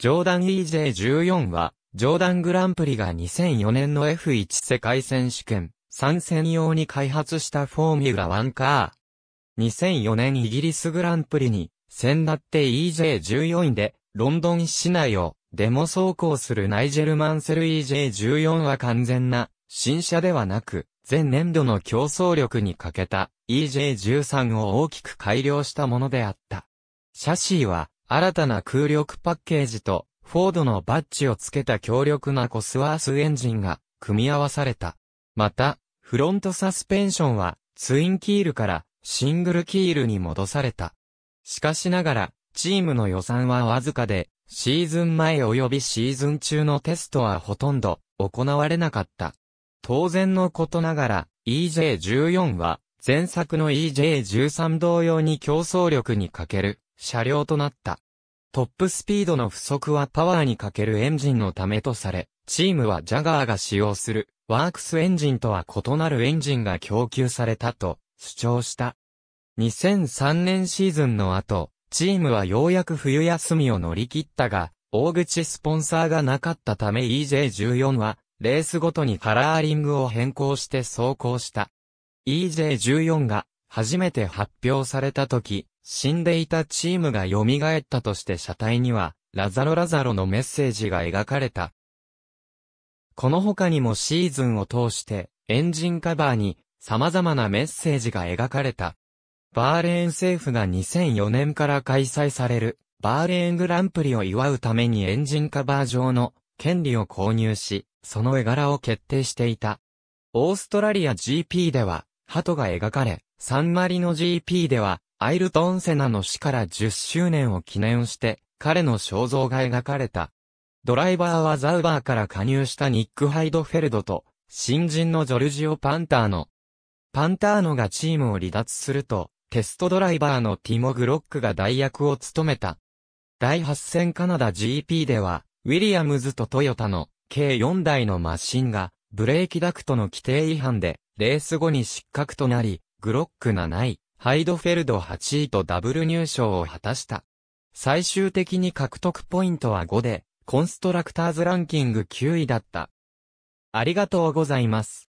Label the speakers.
Speaker 1: ジョーダン EJ14 は、ジョーダングランプリが2004年の F1 世界選手権、参戦用に開発したフォーミュラ1カー。2004年イギリスグランプリに、先だって EJ14 で、ロンドン市内を、デモ走行するナイジェル・マンセル EJ14 は完全な、新車ではなく、前年度の競争力に欠けた EJ13 を大きく改良したものであった。シャシーは新たな空力パッケージと、フォードのバッジを付けた強力なコスワースエンジンが組み合わされた。また、フロントサスペンションはツインキールからシングルキールに戻された。しかしながら、チームの予算はわずかで、シーズン前及びシーズン中のテストはほとんど行われなかった。当然のことながら、EJ14 は前作の EJ13 同様に競争力に欠ける車両となった。トップスピードの不足はパワーに欠けるエンジンのためとされ、チームはジャガーが使用するワークスエンジンとは異なるエンジンが供給されたと主張した。2003年シーズンの後、チームはようやく冬休みを乗り切ったが、大口スポンサーがなかったため EJ14 は、レースごとにカラーリングを変更して走行した。EJ14 が初めて発表された時、死んでいたチームが蘇ったとして車体には、ラザロラザロのメッセージが描かれた。この他にもシーズンを通して、エンジンカバーに、様々なメッセージが描かれた。バーレーン政府が2004年から開催される、バーレーングランプリを祝うためにエンジンカバー上の権利を購入し、その絵柄を決定していた。オーストラリア GP では、鳩が描かれ、サンマリの GP では、アイルトン・セナの死から10周年を記念して、彼の肖像が描かれた。ドライバーはザウバーから加入したニック・ハイドフェルドと、新人のジョルジオ・パンターノ。パンターノがチームを離脱すると、テストドライバーのティモ・グロックが代役を務めた。第8戦カナダ GP では、ウィリアムズとトヨタの計4台のマシンが、ブレーキダクトの規定違反で、レース後に失格となり、グロック7位。ハイドフェルド8位とダブル入賞を果たした。最終的に獲得ポイントは5で、コンストラクターズランキング9位だった。ありがとうございます。